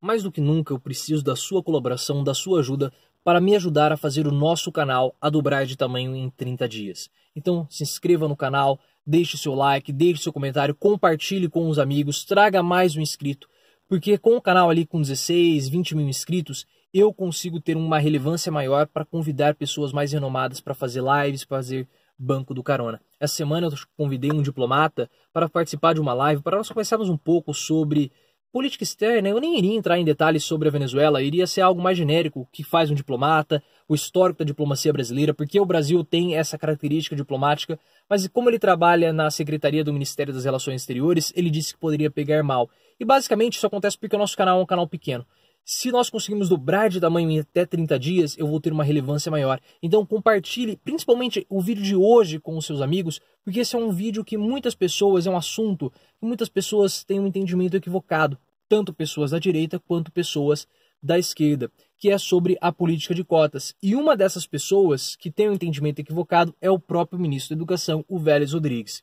Mais do que nunca, eu preciso da sua colaboração, da sua ajuda para me ajudar a fazer o nosso canal a dobrar de tamanho em 30 dias. Então, se inscreva no canal, deixe seu like, deixe seu comentário, compartilhe com os amigos, traga mais um inscrito, porque com o canal ali com 16, 20 mil inscritos, eu consigo ter uma relevância maior para convidar pessoas mais renomadas para fazer lives, para fazer banco do carona. Essa semana eu convidei um diplomata para participar de uma live para nós conversarmos um pouco sobre Política externa, eu nem iria entrar em detalhes sobre a Venezuela, iria ser algo mais genérico, o que faz um diplomata, o histórico da diplomacia brasileira, porque o Brasil tem essa característica diplomática, mas como ele trabalha na Secretaria do Ministério das Relações Exteriores, ele disse que poderia pegar mal. E basicamente isso acontece porque o nosso canal é um canal pequeno. Se nós conseguirmos dobrar de tamanho em até 30 dias, eu vou ter uma relevância maior. Então compartilhe, principalmente o vídeo de hoje com os seus amigos, porque esse é um vídeo que muitas pessoas, é um assunto que muitas pessoas têm um entendimento equivocado, tanto pessoas da direita quanto pessoas da esquerda, que é sobre a política de cotas. E uma dessas pessoas que tem um entendimento equivocado é o próprio ministro da Educação, o Vélez Rodrigues.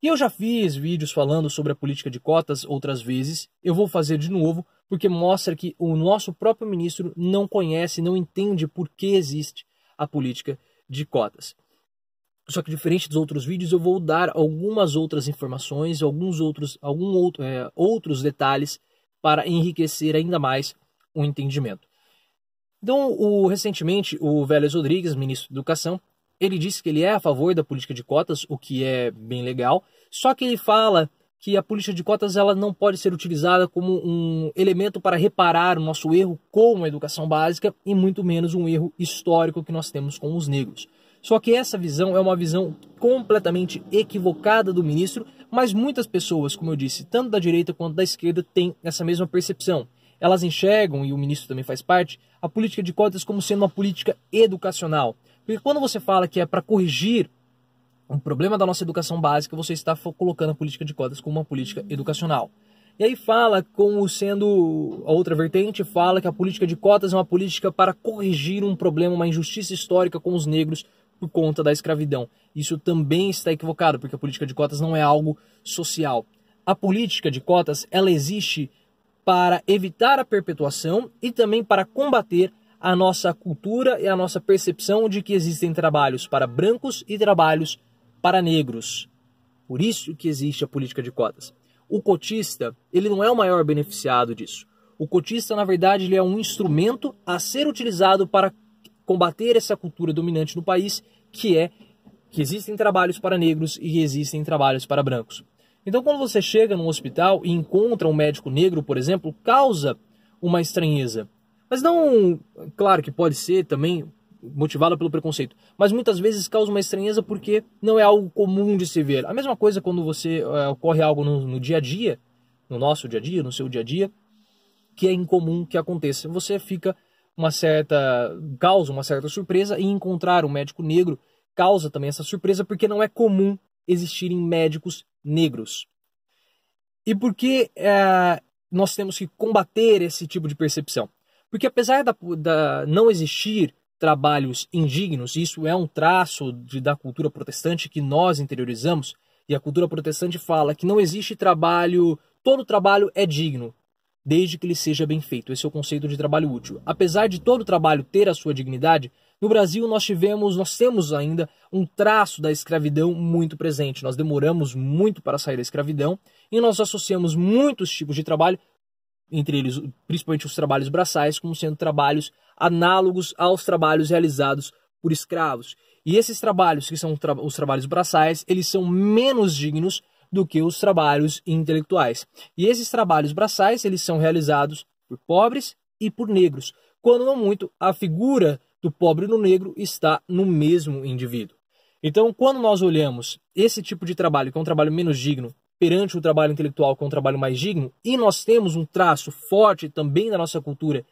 E eu já fiz vídeos falando sobre a política de cotas outras vezes, eu vou fazer de novo, porque mostra que o nosso próprio ministro não conhece, não entende por que existe a política de cotas. Só que diferente dos outros vídeos, eu vou dar algumas outras informações, alguns outros, algum outro, é, outros detalhes para enriquecer ainda mais o entendimento. Então, o, recentemente, o Vélez Rodrigues, ministro da Educação, ele disse que ele é a favor da política de cotas, o que é bem legal, só que ele fala que a política de cotas ela não pode ser utilizada como um elemento para reparar o nosso erro com a educação básica e muito menos um erro histórico que nós temos com os negros. Só que essa visão é uma visão completamente equivocada do ministro, mas muitas pessoas, como eu disse, tanto da direita quanto da esquerda, têm essa mesma percepção. Elas enxergam, e o ministro também faz parte, a política de cotas como sendo uma política educacional. Porque quando você fala que é para corrigir um problema da nossa educação básica, é você está colocando a política de cotas como uma política educacional. E aí fala como sendo a outra vertente, fala que a política de cotas é uma política para corrigir um problema, uma injustiça histórica com os negros por conta da escravidão. Isso também está equivocado, porque a política de cotas não é algo social. A política de cotas, ela existe para evitar a perpetuação e também para combater a nossa cultura e a nossa percepção de que existem trabalhos para brancos e trabalhos para negros. Por isso que existe a política de cotas. O cotista, ele não é o maior beneficiado disso. O cotista, na verdade, ele é um instrumento a ser utilizado para combater essa cultura dominante no país, que é que existem trabalhos para negros e existem trabalhos para brancos. Então, quando você chega num hospital e encontra um médico negro, por exemplo, causa uma estranheza. Mas não, claro que pode ser também motivada pelo preconceito, mas muitas vezes causa uma estranheza porque não é algo comum de se ver. A mesma coisa quando você é, ocorre algo no, no dia a dia, no nosso dia a dia, no seu dia a dia, que é incomum que aconteça. Você fica uma certa causa, uma certa surpresa e encontrar um médico negro causa também essa surpresa porque não é comum existirem médicos negros. E por que é, nós temos que combater esse tipo de percepção? Porque apesar da, da não existir trabalhos indignos, isso é um traço de, da cultura protestante que nós interiorizamos, e a cultura protestante fala que não existe trabalho, todo trabalho é digno, desde que ele seja bem feito. Esse é o conceito de trabalho útil. Apesar de todo trabalho ter a sua dignidade, no Brasil nós tivemos, nós temos ainda um traço da escravidão muito presente. Nós demoramos muito para sair da escravidão e nós associamos muitos tipos de trabalho entre eles principalmente os trabalhos braçais, como sendo trabalhos análogos aos trabalhos realizados por escravos. E esses trabalhos, que são tra os trabalhos braçais, eles são menos dignos do que os trabalhos intelectuais. E esses trabalhos braçais, eles são realizados por pobres e por negros. Quando não muito, a figura do pobre no negro está no mesmo indivíduo. Então, quando nós olhamos esse tipo de trabalho, que é um trabalho menos digno, perante o trabalho intelectual com é um trabalho mais digno, e nós temos um traço forte também da nossa cultura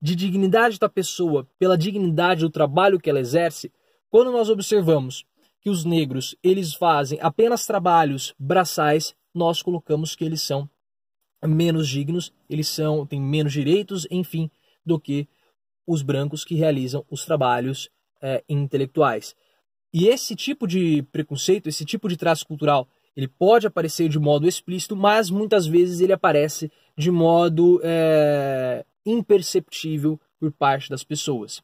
de dignidade da pessoa pela dignidade do trabalho que ela exerce, quando nós observamos que os negros eles fazem apenas trabalhos braçais, nós colocamos que eles são menos dignos, eles são têm menos direitos, enfim, do que os brancos que realizam os trabalhos é, intelectuais. E esse tipo de preconceito, esse tipo de traço cultural ele pode aparecer de modo explícito, mas muitas vezes ele aparece de modo é, imperceptível por parte das pessoas.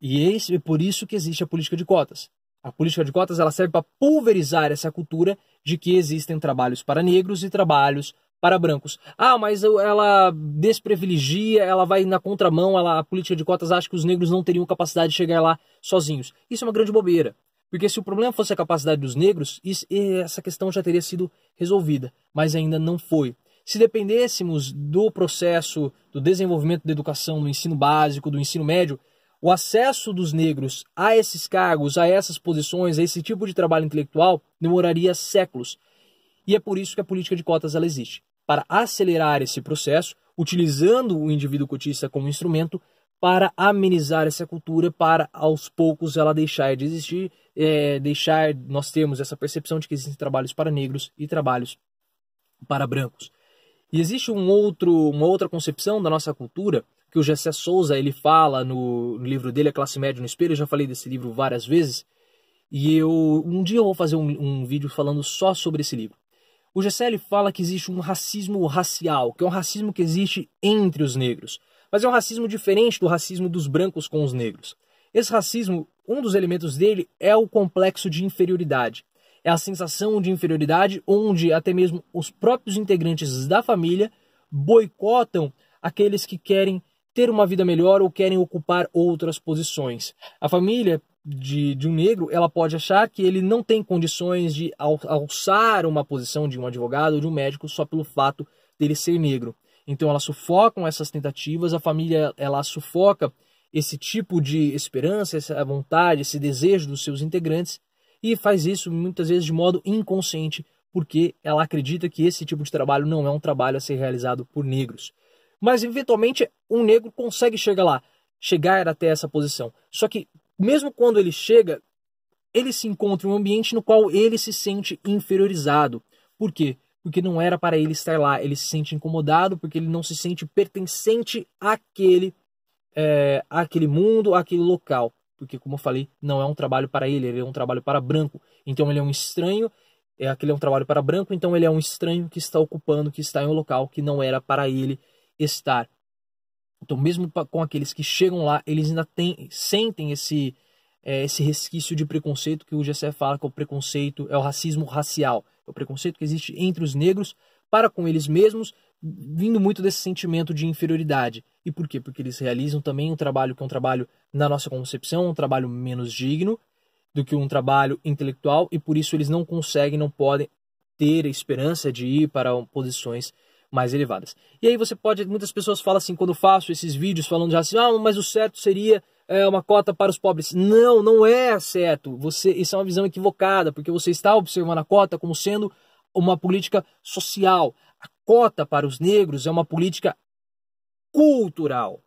E esse, é por isso que existe a política de cotas. A política de cotas ela serve para pulverizar essa cultura de que existem trabalhos para negros e trabalhos para brancos. Ah, mas ela desprivilegia, ela vai na contramão, ela, a política de cotas acha que os negros não teriam capacidade de chegar lá sozinhos. Isso é uma grande bobeira. Porque se o problema fosse a capacidade dos negros, isso, essa questão já teria sido resolvida, mas ainda não foi. Se dependêssemos do processo do desenvolvimento da educação, do ensino básico, do ensino médio, o acesso dos negros a esses cargos, a essas posições, a esse tipo de trabalho intelectual demoraria séculos. E é por isso que a política de cotas ela existe para acelerar esse processo, utilizando o indivíduo cotista como instrumento para amenizar essa cultura, para aos poucos ela deixar de existir é, deixar nós termos essa percepção de que existem trabalhos para negros e trabalhos para brancos. E existe um outro, uma outra concepção da nossa cultura que o Gessé Souza ele fala no, no livro dele A Classe Média no Espelho. Eu já falei desse livro várias vezes e eu um dia eu vou fazer um, um vídeo falando só sobre esse livro. O Gessé ele fala que existe um racismo racial, que é um racismo que existe entre os negros, mas é um racismo diferente do racismo dos brancos com os negros. Esse racismo, um dos elementos dele é o complexo de inferioridade. É a sensação de inferioridade onde até mesmo os próprios integrantes da família boicotam aqueles que querem ter uma vida melhor ou querem ocupar outras posições. A família de, de um negro, ela pode achar que ele não tem condições de alçar uma posição de um advogado ou de um médico só pelo fato dele ser negro. Então ela sufocam essas tentativas, a família ela sufoca esse tipo de esperança, essa vontade, esse desejo dos seus integrantes e faz isso muitas vezes de modo inconsciente, porque ela acredita que esse tipo de trabalho não é um trabalho a ser realizado por negros. Mas eventualmente um negro consegue chegar lá, chegar até essa posição. Só que mesmo quando ele chega, ele se encontra em um ambiente no qual ele se sente inferiorizado. Por quê? Porque não era para ele estar lá, ele se sente incomodado porque ele não se sente pertencente àquele é, mundo, aquele local. Porque, como eu falei, não é um trabalho para ele, ele é um trabalho para branco. Então, ele é um estranho, é, aquele é um trabalho para branco, então ele é um estranho que está ocupando, que está em um local que não era para ele estar. Então, mesmo com aqueles que chegam lá, eles ainda tem, sentem esse, é, esse resquício de preconceito que o GCF fala que é o preconceito, é o racismo racial. É o preconceito que existe entre os negros para com eles mesmos, vindo muito desse sentimento de inferioridade. E por quê? Porque eles realizam também um trabalho que é um trabalho, na nossa concepção, um trabalho menos digno do que um trabalho intelectual e por isso eles não conseguem, não podem ter a esperança de ir para posições mais elevadas. E aí você pode, muitas pessoas falam assim, quando eu faço esses vídeos falando já assim, ah, mas o certo seria é, uma cota para os pobres. Não, não é certo. Você, isso é uma visão equivocada, porque você está observando a cota como sendo uma política social. A cota para os negros é uma política cultural.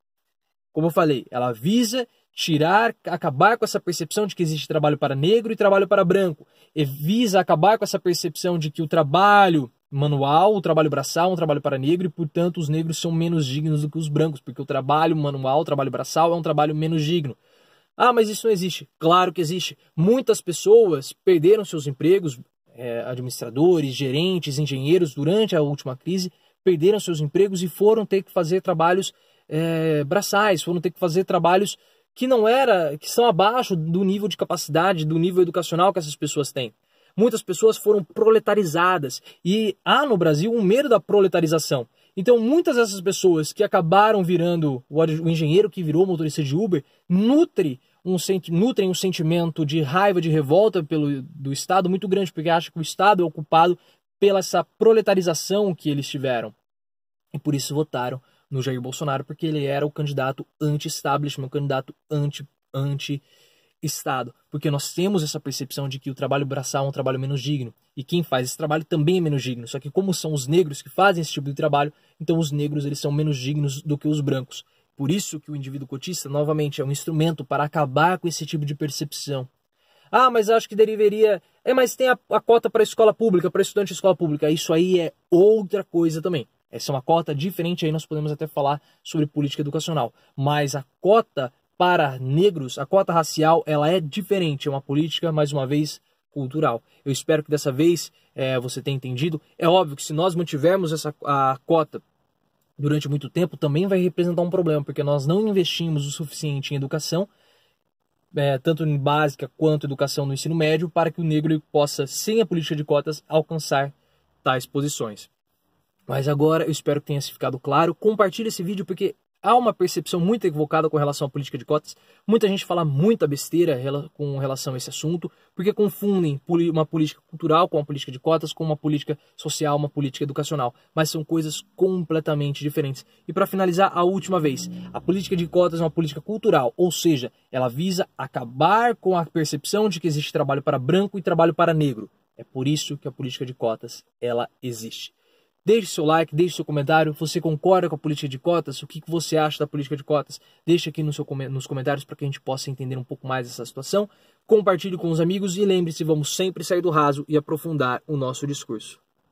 Como eu falei, ela visa tirar, acabar com essa percepção de que existe trabalho para negro e trabalho para branco. E visa acabar com essa percepção de que o trabalho manual, o trabalho braçal é um trabalho para negro e, portanto, os negros são menos dignos do que os brancos, porque o trabalho manual, o trabalho braçal é um trabalho menos digno. Ah, mas isso não existe. Claro que existe. Muitas pessoas perderam seus empregos, é, administradores, gerentes, engenheiros, durante a última crise, perderam seus empregos e foram ter que fazer trabalhos é, braçais, foram ter que fazer trabalhos que não era, que são abaixo do nível de capacidade, do nível educacional que essas pessoas têm. Muitas pessoas foram proletarizadas e há no Brasil um medo da proletarização. Então, muitas dessas pessoas que acabaram virando o engenheiro que virou motorista de Uber nutre um nutrem um sentimento de raiva, de revolta pelo do Estado muito grande, porque acham que o Estado é ocupado pela essa proletarização que eles tiveram. E por isso votaram no Jair Bolsonaro, porque ele era o candidato anti-establishment, o candidato anti-anti. anti Estado, porque nós temos essa percepção de que o trabalho braçal é um trabalho menos digno, e quem faz esse trabalho também é menos digno, só que como são os negros que fazem esse tipo de trabalho, então os negros eles são menos dignos do que os brancos. Por isso que o indivíduo cotista, novamente, é um instrumento para acabar com esse tipo de percepção. Ah, mas acho que deveria. É, mas tem a, a cota para escola pública, para estudante de escola pública. Isso aí é outra coisa também. Essa é uma cota diferente, aí nós podemos até falar sobre política educacional. Mas a cota para negros, a cota racial, ela é diferente. É uma política, mais uma vez, cultural. Eu espero que dessa vez é, você tenha entendido. É óbvio que se nós mantivermos essa a cota durante muito tempo também vai representar um problema, porque nós não investimos o suficiente em educação, é, tanto em básica quanto educação no ensino médio, para que o negro possa, sem a política de cotas, alcançar tais posições. Mas agora eu espero que tenha ficado claro. Compartilhe esse vídeo porque há uma percepção muito equivocada com relação à política de cotas. Muita gente fala muita besteira com relação a esse assunto, porque confundem uma política cultural com uma política de cotas, com uma política social, uma política educacional. Mas são coisas completamente diferentes. E para finalizar, a última vez: a política de cotas é uma política cultural, ou seja, ela visa acabar com a percepção de que existe trabalho para branco e trabalho para negro. É por isso que a política de cotas ela existe. Deixe seu like, deixe seu comentário. Você concorda com a política de cotas? O que você acha da política de cotas? Deixe aqui no seu, nos comentários para que a gente possa entender um pouco mais essa situação. Compartilhe com os amigos e lembre-se, vamos sempre sair do raso e aprofundar o nosso discurso.